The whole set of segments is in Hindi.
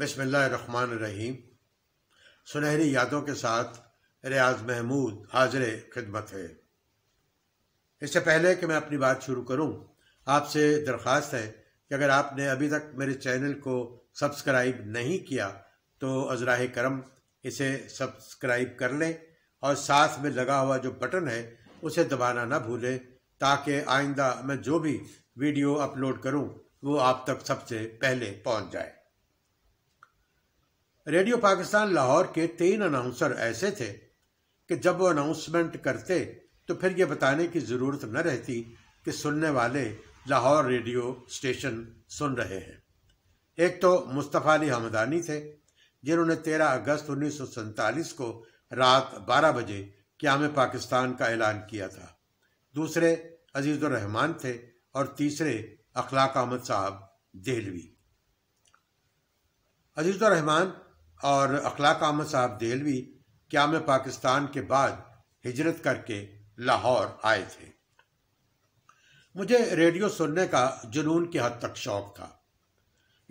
बसमीम सुनहरी यादों के साथ रियाज महमूद हाजिर खिदमत है इससे पहले कि मैं अपनी बात शुरू करूं, आपसे दरख्वास्त है कि अगर आपने अभी तक मेरे चैनल को सब्सक्राइब नहीं किया तो अजराह करम इसे सब्सक्राइब कर लें और साथ में लगा हुआ जो बटन है उसे दबाना ना भूलें ताकि आइंदा मैं जो भी वीडियो अपलोड करूं वो आप तक सबसे पहले पहुंच जाए रेडियो पाकिस्तान लाहौर के तीन अनाउंसर ऐसे थे कि जब वो अनाउंसमेंट करते तो फिर ये बताने की ज़रूरत न रहती कि सुनने वाले लाहौर रेडियो स्टेशन सुन रहे हैं एक तो मुस्तफ़ा अली हमदानी थे जिन्होंने 13 अगस्त उन्नीस को रात 12 बजे क्याम पाकिस्तान का ऐलान किया था दूसरे अजीज़ुररहमान थे और तीसरे अखलाक अहमद साहब देहलवी अजीज़ुररहमान रहमान और अखलाक अहमद साहब देलवी क्या में पाकिस्तान के बाद हिजरत करके लाहौर आए थे मुझे रेडियो सुनने का जुनून की हद तक शौक था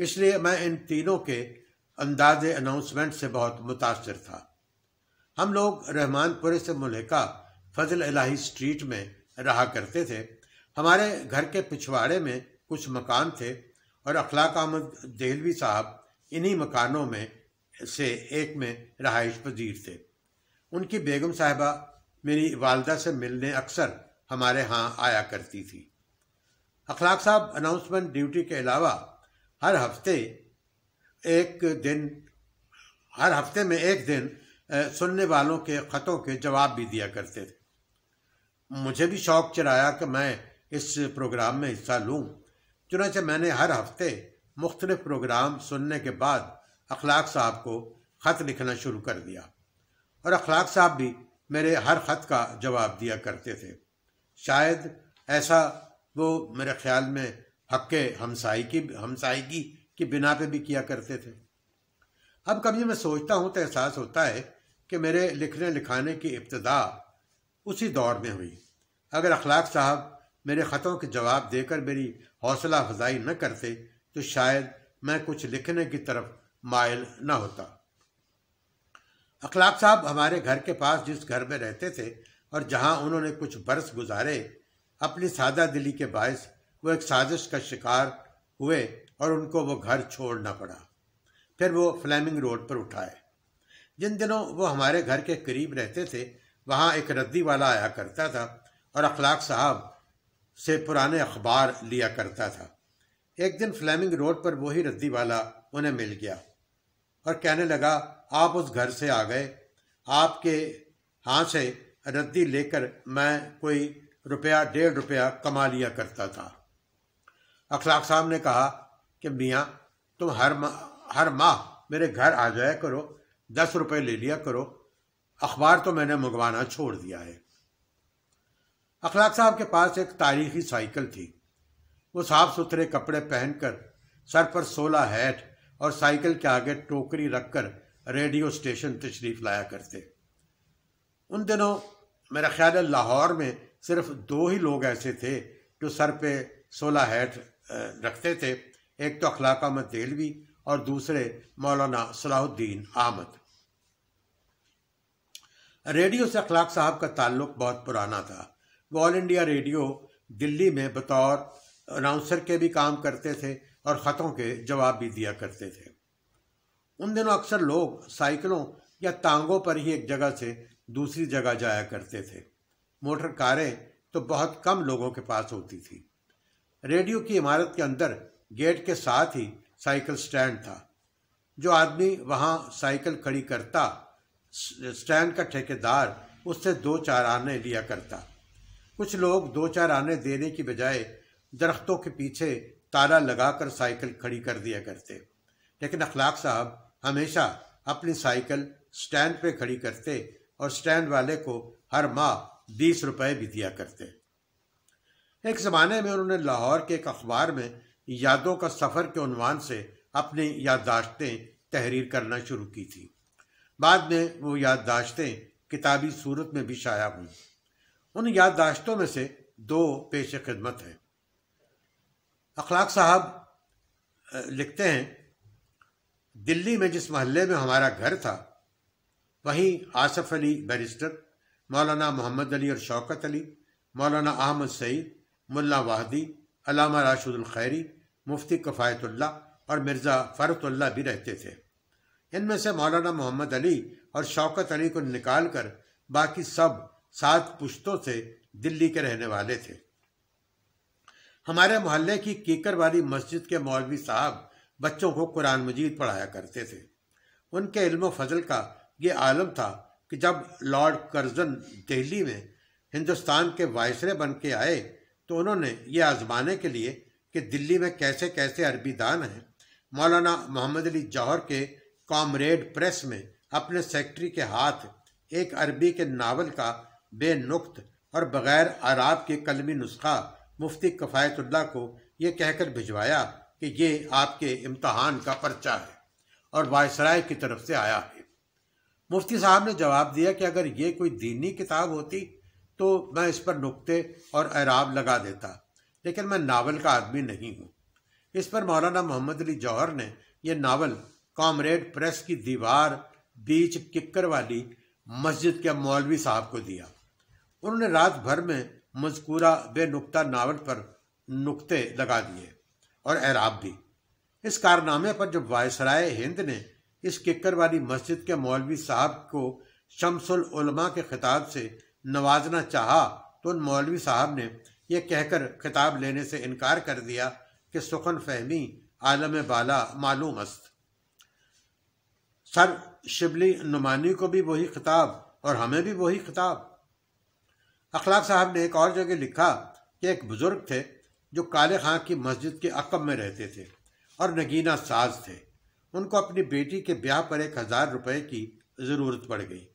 इसलिए मैं इन तीनों के अंदाज अनाउंसमेंट से बहुत मुतासर था हम लोग रहमानपुरे से मुलहका फजल इलाही स्ट्रीट में रहा करते थे हमारे घर के पिछवाड़े में कुछ मकान थे और अखलाक अहमद देहलवी साहब इन्हीं मकानों में से एक में रहाइश पजीर थे उनकी बेगम साहबा मेरी वालदा से मिलने अक्सर हमारे यहाँ आया करती थी अखलाक साहब अनाउंसमेंट ड्यूटी के अलावा हर हफ्ते एक दिन हर हफ्ते में एक दिन सुनने वालों के ख़तों के जवाब भी दिया करते थे मुझे भी शौक चलाया कि मैं इस प्रोग्राम में हिस्सा लूँ चुनाचे मैंने हर हफ्ते मुख्तलिफ प्रोग्राम सुनने के बाद अखलाक साहब को ख़त लिखना शुरू कर दिया और अखलाक साहब भी मेरे हर ख़त का जवाब दिया करते थे शायद ऐसा वो मेरे ख्याल में हक हमसाई की हमसाइगी की बिना पे भी किया करते थे अब कभी मैं सोचता हूँ तो एहसास होता है कि मेरे लिखने लिखाने की इब्तदा उसी दौर में हुई अगर अखलाक साहब मेरे ख़तों के जवाब देकर मेरी हौसला अफजाई न करते तो शायद मैं कुछ लिखने की तरफ मायल न होता अखलाक साहब हमारे घर के पास जिस घर में रहते थे और जहां उन्होंने कुछ बरस गुजारे अपनी सादा दिली के बायस वो एक साजिश का शिकार हुए और उनको वो घर छोड़ना पड़ा फिर वो फ्लैमिंग रोड पर उठाए जिन दिनों वो हमारे घर के करीब रहते थे वहाँ एक रद्दी वाला आया करता था और अखलाक साहब से पुराने अखबार लिया करता था एक दिन फ्लैमिंग रोड पर वही रद्दी वाला उन्हें मिल गया और कहने लगा आप उस घर से आ गए आपके हाथ से रद्दी लेकर मैं कोई रुपया डेढ़ रुपया कमा लिया करता था अखलाक साहब ने कहा कि मियाँ तुम हर मा, हर माह मेरे घर आ जाया करो दस रुपये ले लिया करो अखबार तो मैंने मंगवाना छोड़ दिया है अखलाक साहब के पास एक तारीखी साइकिल थी वो साफ सुथरे कपड़े पहनकर सर पर सोलह हैट और साइकिल के आगे टोकरी रखकर रेडियो स्टेशन तशरीफ लाया करते उन दिनों मेरा ख्याल है लाहौर में सिर्फ दो ही लोग ऐसे थे जो सर पे सोलह हेड रखते थे एक तो अखलाक अहमद देलवी और दूसरे मौलाना सलाहुद्दीन अहमद रेडियो से अखलाक साहब का ताल्लुक बहुत पुराना था वो ऑल इंडिया रेडियो दिल्ली में बतौर अनाउंसर के भी काम करते थे और ख़तों के जवाब भी दिया करते थे उन दिनों अक्सर लोग साइकिलों या तांगों पर ही एक जगह से दूसरी जगह जाया करते थे मोटर कारें तो बहुत कम लोगों के पास होती थी रेडियो की इमारत के अंदर गेट के साथ ही साइकिल स्टैंड था जो आदमी वहाँ साइकिल खड़ी करता स्टैंड का ठेकेदार उससे दो चार आने लिया करता कुछ लोग दो चार आने देने की बजाय दरख्तों के पीछे ताला लगाकर साइकिल खड़ी कर दिया करते लेकिन अखलाक साहब हमेशा अपनी साइकिल स्टैंड पे खड़ी करते और स्टैंड वाले को हर माह बीस रुपए भी दिया करते एक ज़माने में उन्होंने लाहौर के एक अखबार में यादों का सफ़र के उनवान से अपनी याददाश्तें तहरीर करना शुरू की थी बाद में वो याददाश्तें किताबी सूरत में भी शाया हुई उन याददाश्तों में से दो पेश खिदमत हैं अखलाक साहब लिखते हैं दिल्ली में जिस महल्ले में हमारा घर था वहीं आसफ अली बैरिस्टर मौलाना मोहम्मद अली और शौकत अली मौलाना अहमद सईद मुल्ला वाहदी अलामा राशिदुल खैरी मुफ्ती कफ़ायतुल्ला और मिर्ज़ा फ़रतुल्ला भी रहते थे इनमें से मौलाना मोहम्मद अली और शौकत अली को निकाल कर बाकी सब सात पुश्तों से दिल्ली के रहने वाले थे हमारे मोहल्ले की कीकर वाली मस्जिद के मौलवी साहब बच्चों को कुरान मजीद पढ़ाया करते थे उनके इल्म फजल का ये आलम था कि जब लॉर्ड कर्जन दिल्ली में हिंदुस्तान के वायसरे बन के आए तो उन्होंने ये आजमाने के लिए कि दिल्ली में कैसे कैसे अरबी दान हैं मौलाना मोहम्मद अली जौहर के कॉमरेड प्रेस में अपने सेक्रेटरी के हाथ एक अरबी के नावल का बेनुक्त और बगैर आराब के कलमी नुस्खा मुफ्ती कफ़ायतुल्ला को यह कहकर भिजवाया कि ये आपके इम्तहान का पर्चा है और वायसराय की तरफ से आया है मुफ्ती साहब ने जवाब दिया कि अगर ये कोई दीनी किताब होती तो मैं इस पर नुकते और ऐराब लगा देता लेकिन मैं नावल का आदमी नहीं हूँ इस पर मौलाना मोहम्मद अली जौहर ने यह नावल कॉमरेड प्रेस की दीवार बीच किक्कर वाली मस्जिद के मौलवी साहब को दिया उन्होंने रात भर में मजकूरा बे नुकता नावल पर नुकते लगा दिए और एराब भी इस कारनामे पर जब वायसराय हिंद ने इस किक्कर वाली मस्जिद के मौलवी साहब को शमसुल उलमा के खिताब से नवाजना चाहा तो उन मौलवी साहब ने यह कहकर खिताब लेने से इनकार कर दिया कि सुखन फहमी आलम बाला मालूम अस्त सर शिबली नुमानी को भी वही खिताब और हमें भी वही खिताब अखलाक साहब ने एक और जगह लिखा कि एक बुज़ुर्ग थे जो काले खां की मस्जिद के अकब में रहते थे और नगीना साज थे उनको अपनी बेटी के ब्याह पर एक हज़ार रुपये की ज़रूरत पड़ गई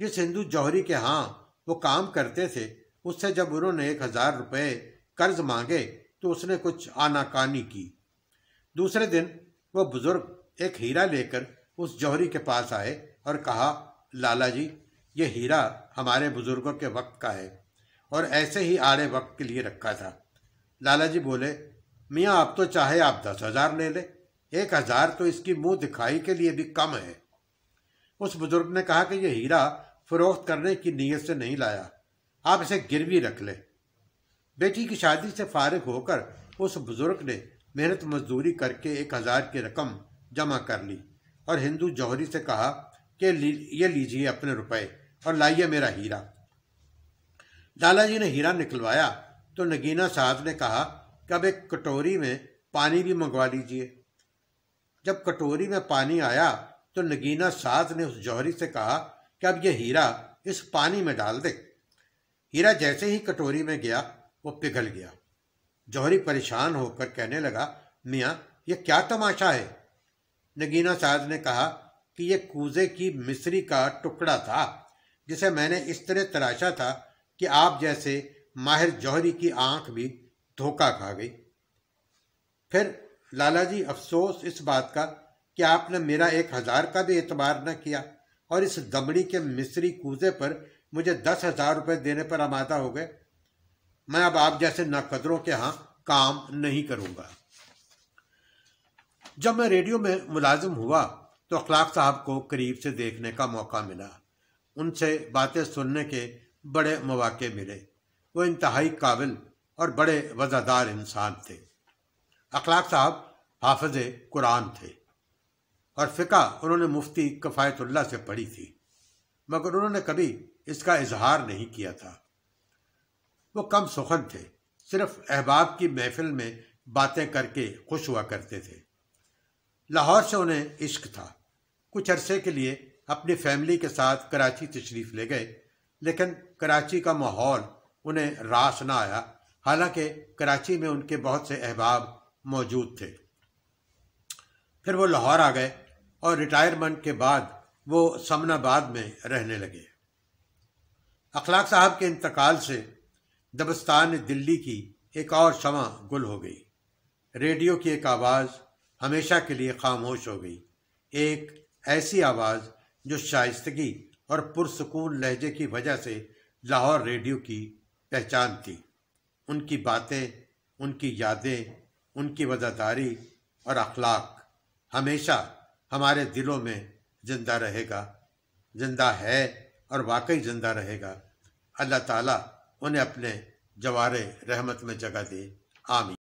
जिस हिंदू जौहरी के हाँ वो काम करते थे उससे जब उन्होंने एक हज़ार रुपये कर्ज मांगे तो उसने कुछ आनाकानी की दूसरे दिन वह बुज़ुर्ग एक हीरा लेकर उस जौहरी के पास आए और कहा लाला जी ये हीरा हमारे बुजुर्गों के वक्त का है और ऐसे ही आड़े वक्त के लिए रखा था लाला जी बोले मियाँ आप तो चाहे आप दस हजार ले ले एक हजार तो इसकी मुंह दिखाई के लिए भी कम है उस बुजुर्ग ने कहा कि यह हीरा फरोख्त करने की नीयत से नहीं लाया आप इसे गिरवी रख ले बेटी की शादी से फारिग होकर उस बुजुर्ग ने मेहनत मजदूरी करके एक हजार की रकम जमा कर ली और हिंदू जौहरी से कहा कि ये लीजिए अपने रुपए और लाइए मेरा हीरा लालाजी ने हीरा निकलवाया तो नगीना साहब ने कहा कि अब एक कटोरी में पानी भी मंगवा लीजिए जब कटोरी में पानी आया तो नगीना साहब ने उस जौहरी से कहा कि अब यह हीरा इस पानी में डाल दे हीरा जैसे ही कटोरी में गया वो पिघल गया जौहरी परेशान होकर कहने लगा मियाँ ये क्या तमाशा है नगीना साज ने कहा कि यह कूजे की मिस्री का टुकड़ा था जिसे मैंने इस तरह तराशा था कि आप जैसे माहिर जौहरी की आंख भी धोखा खा गई फिर लाला जी अफसोस इस बात का कि आपने मेरा एक हजार का भी एतबार न किया और इस दमड़ी के मिस्री कूजे पर मुझे दस हजार रुपये देने पर आमादा हो गए मैं अब आप जैसे नकदरों के यहां काम नहीं करूंगा जब मैं रेडियो में मुलाजिम हुआ तो अखलाक साहब को करीब से देखने का मौका मिला उनसे बातें सुनने के बड़े मौाक़े मिले वो इंतहाई काबिल और बड़े वज़ादार इंसान थे अखलाक साहब हाफज कुरान थे और फ़िका उन्होंने मुफ्ती कफ़ायतुल्ला से पढ़ी थी मगर उन्होंने कभी इसका इजहार नहीं किया था वो कम सुखन थे सिर्फ अहबाब की महफिल में बातें करके खुश हुआ करते थे लाहौर से उन्हें इश्क था कुछ अरसे के लिए अपनी फैमिली के साथ कराची तशरीफ़ ले गए लेकिन कराची का माहौल उन्हें रास ना आया हालांकि कराची में उनके बहुत से अहबाब मौजूद थे फिर वो लाहौर आ गए और रिटायरमेंट के बाद वो समनाबाद में रहने लगे अखलाक साहब के इंतकाल से दबस्तान दिल्ली की एक और शमा गुल हो गई रेडियो की एक आवाज़ हमेशा के लिए खामोश हो गई एक ऐसी आवाज़ जो शाइस्तगी और पुरसकून लहजे की वजह से लाहौर रेडियो की पहचान थी उनकी बातें उनकी यादें उनकी वजादारी और अखलाक हमेशा हमारे दिलों में जिंदा रहेगा जिंदा है और वाकई जिंदा रहेगा अल्लाह ताला उन्हें अपने जवार रहमत में जगह दे आमी